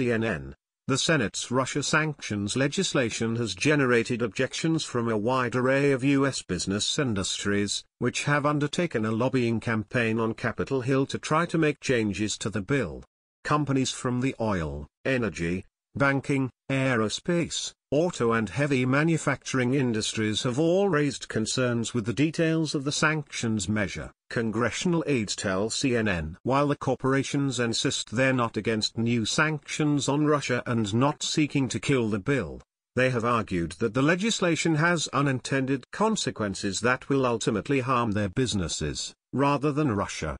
CNN, the Senate's Russia sanctions legislation has generated objections from a wide array of U.S. business industries, which have undertaken a lobbying campaign on Capitol Hill to try to make changes to the bill. Companies from the oil, energy, banking, aerospace, auto and heavy manufacturing industries have all raised concerns with the details of the sanctions measure. Congressional aides tell CNN. While the corporations insist they're not against new sanctions on Russia and not seeking to kill the bill, they have argued that the legislation has unintended consequences that will ultimately harm their businesses, rather than Russia.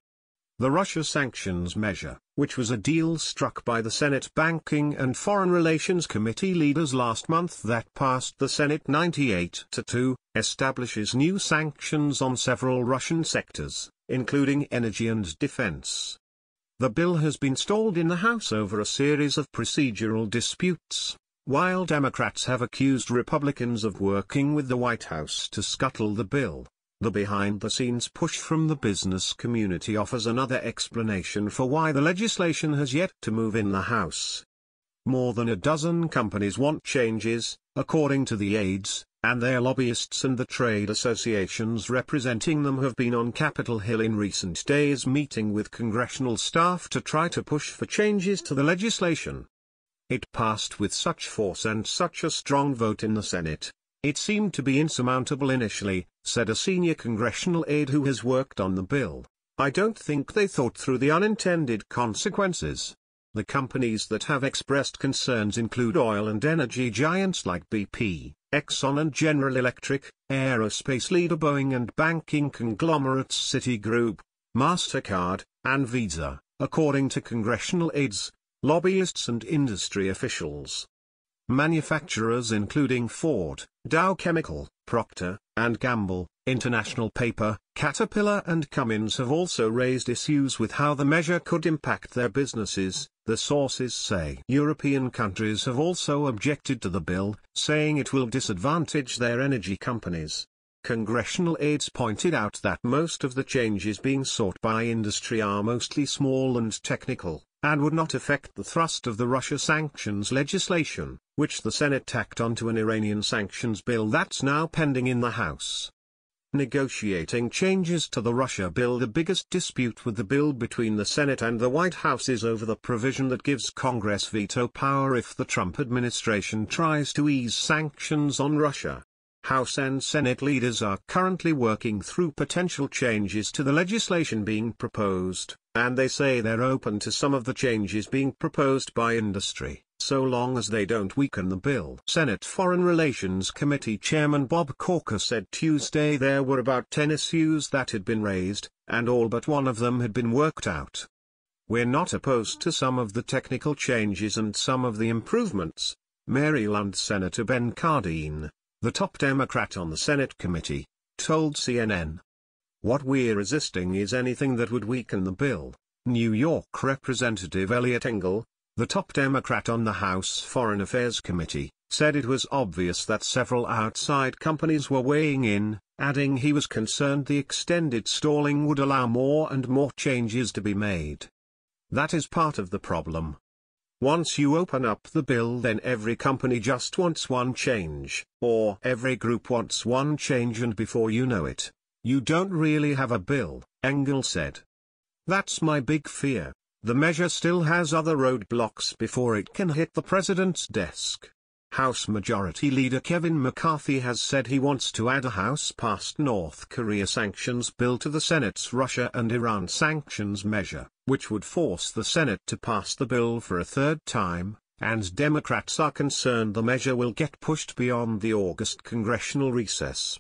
The Russia sanctions measure, which was a deal struck by the Senate Banking and Foreign Relations Committee leaders last month that passed the Senate 98 to 2, establishes new sanctions on several Russian sectors, including energy and defense. The bill has been stalled in the House over a series of procedural disputes, while Democrats have accused Republicans of working with the White House to scuttle the bill. The behind-the-scenes push from the business community offers another explanation for why the legislation has yet to move in the House. More than a dozen companies want changes, according to the aides, and their lobbyists and the trade associations representing them have been on Capitol Hill in recent days meeting with congressional staff to try to push for changes to the legislation. It passed with such force and such a strong vote in the Senate it seemed to be insurmountable initially, said a senior congressional aide who has worked on the bill. I don't think they thought through the unintended consequences. The companies that have expressed concerns include oil and energy giants like BP, Exxon and General Electric, aerospace leader Boeing and banking conglomerates Citigroup, MasterCard, and Visa, according to congressional aides, lobbyists and industry officials. Manufacturers including Ford, Dow Chemical, Procter and Gamble, International Paper, Caterpillar and Cummins have also raised issues with how the measure could impact their businesses, the sources say. European countries have also objected to the bill, saying it will disadvantage their energy companies. Congressional aides pointed out that most of the changes being sought by industry are mostly small and technical, and would not affect the thrust of the Russia sanctions legislation which the Senate tacked onto an Iranian sanctions bill that's now pending in the House. Negotiating changes to the Russia bill The biggest dispute with the bill between the Senate and the White House is over the provision that gives Congress veto power if the Trump administration tries to ease sanctions on Russia. House and Senate leaders are currently working through potential changes to the legislation being proposed, and they say they're open to some of the changes being proposed by industry so long as they don't weaken the bill. Senate Foreign Relations Committee Chairman Bob Corker said Tuesday there were about 10 issues that had been raised, and all but one of them had been worked out. We're not opposed to some of the technical changes and some of the improvements, Maryland Senator Ben Cardine, the top Democrat on the Senate committee, told CNN. What we're resisting is anything that would weaken the bill, New York Representative Elliot Engel, the top Democrat on the House Foreign Affairs Committee said it was obvious that several outside companies were weighing in, adding he was concerned the extended stalling would allow more and more changes to be made. That is part of the problem. Once you open up the bill then every company just wants one change, or every group wants one change and before you know it, you don't really have a bill, Engel said. That's my big fear. The measure still has other roadblocks before it can hit the president's desk. House Majority Leader Kevin McCarthy has said he wants to add a House-passed North Korea sanctions bill to the Senate's Russia and Iran sanctions measure, which would force the Senate to pass the bill for a third time, and Democrats are concerned the measure will get pushed beyond the August congressional recess.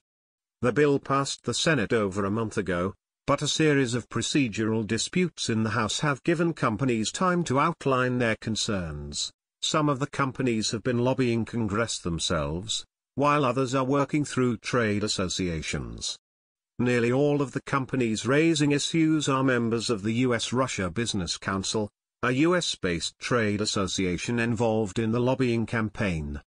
The bill passed the Senate over a month ago, but a series of procedural disputes in the House have given companies time to outline their concerns. Some of the companies have been lobbying Congress themselves, while others are working through trade associations. Nearly all of the companies raising issues are members of the U.S.-Russia Business Council, a U.S.-based trade association involved in the lobbying campaign.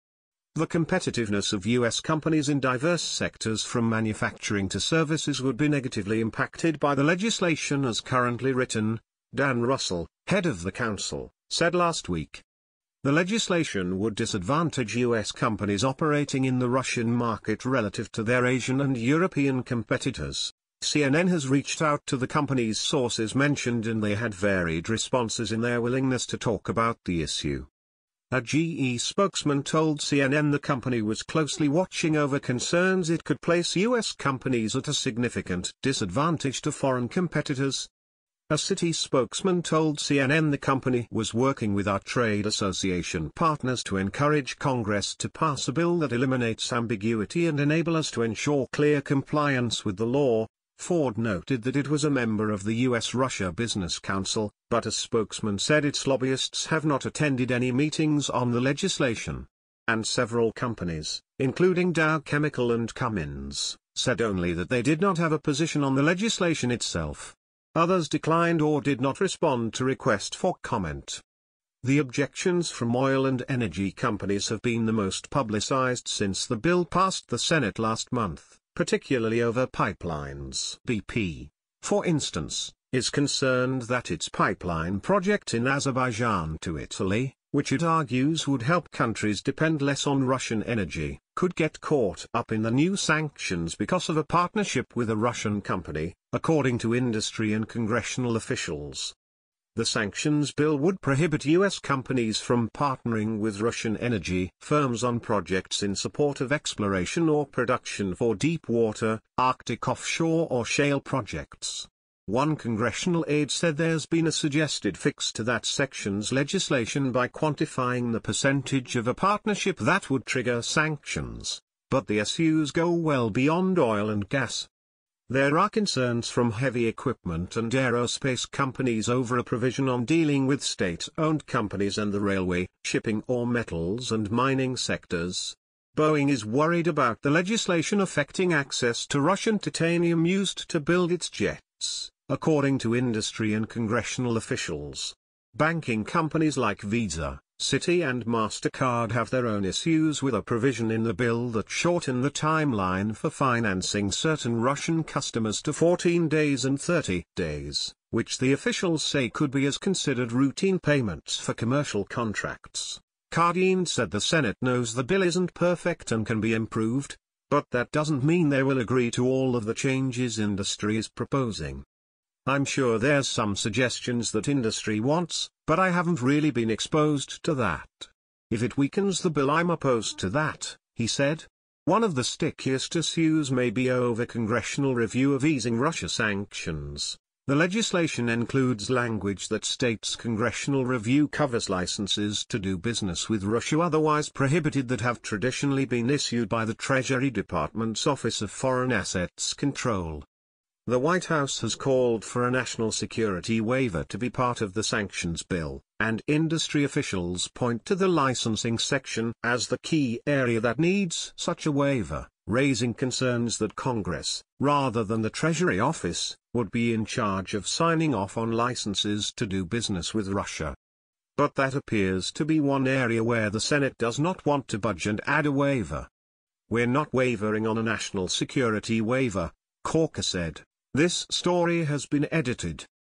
The competitiveness of U.S. companies in diverse sectors from manufacturing to services would be negatively impacted by the legislation as currently written, Dan Russell, head of the council, said last week. The legislation would disadvantage U.S. companies operating in the Russian market relative to their Asian and European competitors. CNN has reached out to the company's sources mentioned and they had varied responses in their willingness to talk about the issue. A GE spokesman told CNN the company was closely watching over concerns it could place U.S. companies at a significant disadvantage to foreign competitors. A city spokesman told CNN the company was working with our trade association partners to encourage Congress to pass a bill that eliminates ambiguity and enable us to ensure clear compliance with the law, Ford noted that it was a member of the U.S.-Russia Business Council, but a spokesman said its lobbyists have not attended any meetings on the legislation. And several companies, including Dow Chemical and Cummins, said only that they did not have a position on the legislation itself. Others declined or did not respond to request for comment. The objections from oil and energy companies have been the most publicized since the bill passed the Senate last month particularly over pipelines. BP, for instance, is concerned that its pipeline project in Azerbaijan to Italy, which it argues would help countries depend less on Russian energy, could get caught up in the new sanctions because of a partnership with a Russian company, according to industry and congressional officials. The sanctions bill would prohibit U.S. companies from partnering with Russian energy firms on projects in support of exploration or production for deep water, Arctic offshore or shale projects. One congressional aide said there's been a suggested fix to that section's legislation by quantifying the percentage of a partnership that would trigger sanctions, but the issues go well beyond oil and gas. There are concerns from heavy equipment and aerospace companies over a provision on dealing with state-owned companies and the railway, shipping or metals and mining sectors. Boeing is worried about the legislation affecting access to Russian titanium used to build its jets, according to industry and congressional officials. Banking companies like Visa, Citi and MasterCard have their own issues with a provision in the bill that shorten the timeline for financing certain Russian customers to 14 days and 30 days, which the officials say could be as considered routine payments for commercial contracts. Cardine said the Senate knows the bill isn't perfect and can be improved, but that doesn't mean they will agree to all of the changes industry is proposing. I'm sure there's some suggestions that industry wants, but I haven't really been exposed to that. If it weakens the bill I'm opposed to that, he said. One of the stickiest issues may be over congressional review of easing Russia sanctions. The legislation includes language that states congressional review covers licenses to do business with Russia otherwise prohibited that have traditionally been issued by the Treasury Department's Office of Foreign Assets Control. The White House has called for a national security waiver to be part of the sanctions bill, and industry officials point to the licensing section as the key area that needs such a waiver, raising concerns that Congress, rather than the Treasury Office, would be in charge of signing off on licenses to do business with Russia. But that appears to be one area where the Senate does not want to budge and add a waiver. We're not wavering on a national security waiver, Corker said. This story has been edited.